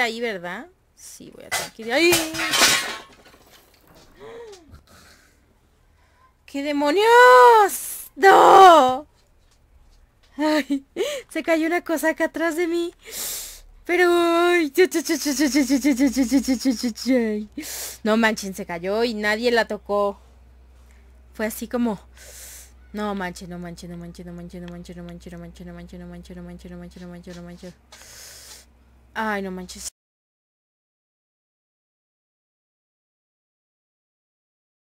ahí, ¿verdad? Sí, voy a tener que ahí. ¡Qué demonios! ¡No! ¡Ay! Se cayó una cosa acá atrás de mí. Pero... No manchen, se cayó y nadie la tocó. Fue así como... No manchen, no manchen, no manchen no manchen, no manches, no manchen no manches, no manchen, no manches, no manches, no manches, no Ay, no manches.